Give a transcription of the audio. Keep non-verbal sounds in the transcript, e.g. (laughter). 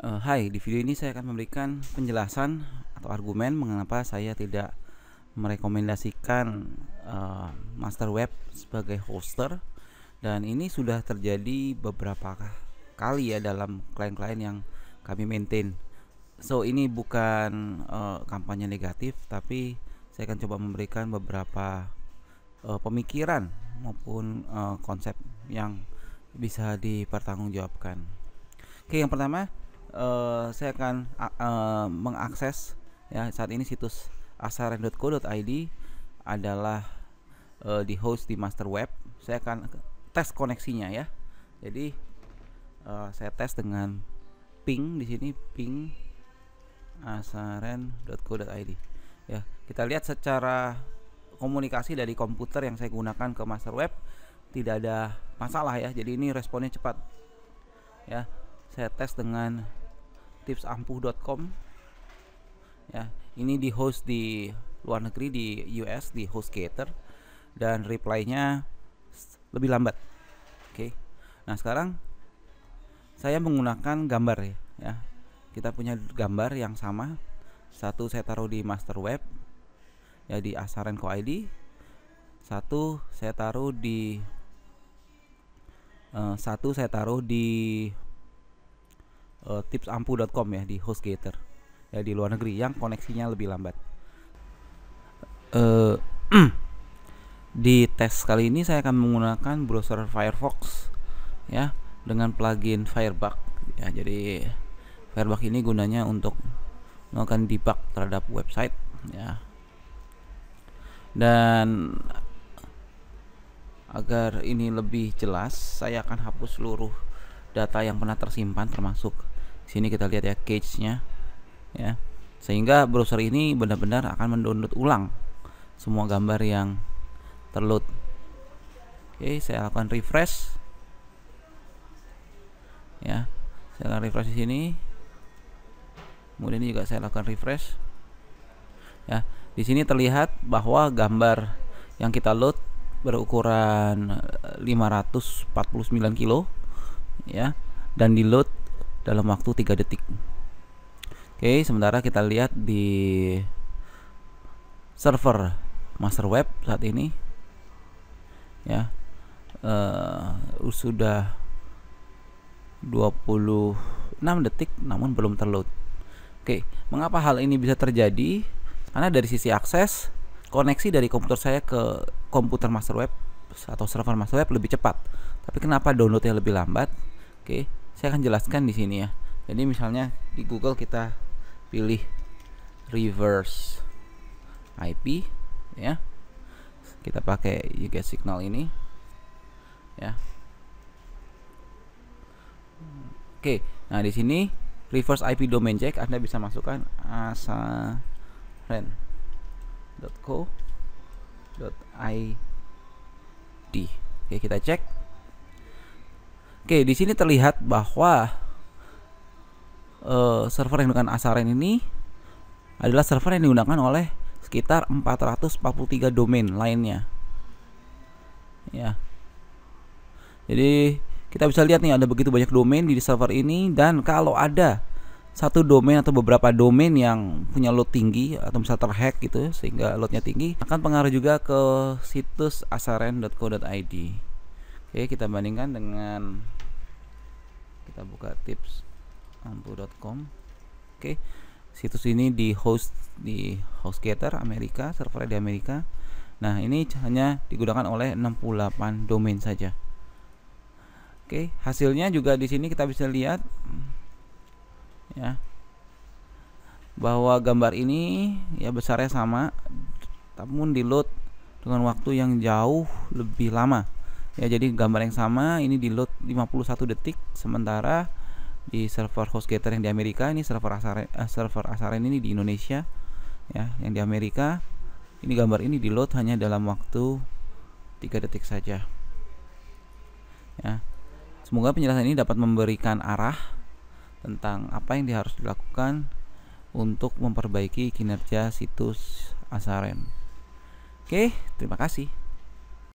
Eh, hai, di video ini saya akan memberikan penjelasan atau argumen mengapa saya tidak merekomendasikan uh, master web sebagai hoster dan ini sudah terjadi beberapa kali ya dalam klien-klien yang kami maintain. So ini bukan uh, kampanye negatif tapi saya akan coba memberikan beberapa uh, pemikiran maupun uh, konsep yang bisa dipertanggungjawabkan. Oke, yang pertama uh, saya akan uh, mengakses ya saat ini situs asaren.co.id adalah uh, eh, di host di master web. Saya akan tes koneksinya ya. Jadi uh, saya tes dengan ping di sini ping asaren.co.id. Ya, kita lihat secara komunikasi dari komputer yang saya gunakan ke master web tidak ada masalah ya jadi ini responnya cepat ya saya tes dengan tipsampuh.com ya ini di host di luar negeri di US di host cater dan reply-nya lebih lambat oke nah sekarang saya menggunakan gambar ya, ya kita punya gambar yang sama satu saya taruh di master web ya di asarenco id satu saya taruh di uh, satu saya taruh di uh, eh, tipsampu.com ya di HostGator ya di luar negeri yang koneksinya lebih lambat. Uh, (clears throat) di tes kali ini saya akan menggunakan browser Firefox ya dengan plugin Firebug ya jadi Firebug ini gunanya untuk melakukan debug terhadap website ya dan agar ini lebih jelas saya akan hapus seluruh data yang pernah tersimpan termasuk sini kita lihat ya cache nya ya sehingga browser ini benar-benar akan mendownload ulang semua gambar yang terload oke saya lakukan refresh ya saya akan refresh di sini kemudian ini juga saya lakukan refresh ya di sini terlihat bahwa gambar yang kita load berukuran 549 eh, kilo ya dan di load dalam waktu 3 detik oke sementara kita lihat di server master web saat ini ya uh, sudah 26 detik namun belum terload Oke, mengapa hal ini bisa terjadi? Karena dari sisi akses, koneksi dari komputer saya ke komputer master web atau server master web lebih cepat. Tapi kenapa downloadnya lebih lambat? Oke, saya akan jelaskan di sini ya. Jadi misalnya di Google kita pilih reverse IP ya. Kita pakai juga signal ini ya. Oke, nah di sini reverse IP domain check Anda bisa masukkan asaren.co.id Oke, kita cek. Oke, di sini terlihat bahwa uh, server yang digunakan Asaren ini adalah server yang digunakan oleh sekitar 443 domain lainnya. Ya. Jadi kita bisa lihat nih ada begitu banyak domain di server ini dan kalau ada satu domain atau beberapa domain yang punya load tinggi atau misalnya terhack gitu ya, sehingga loadnya tinggi akan pengaruh juga ke situs asaren.co.id oke kita bandingkan dengan kita buka tips ampu.com oke situs ini di host di HostGator Amerika server di Amerika nah ini hanya digunakan oleh 68 domain saja oke hasilnya juga di sini kita bisa lihat ya bahwa gambar ini ya besarnya sama namun di load dengan waktu yang jauh lebih lama ya jadi gambar yang sama ini di load 51 detik sementara di server HostGator yang di Amerika ini server Asaren eh, server Asaren ini di Indonesia ya yang di Amerika ini gambar ini di load hanya dalam waktu 3 detik saja ya semoga penjelasan ini dapat memberikan arah tentang apa yang harus dilakukan untuk memperbaiki kinerja situs Asaren. Oke, terima kasih.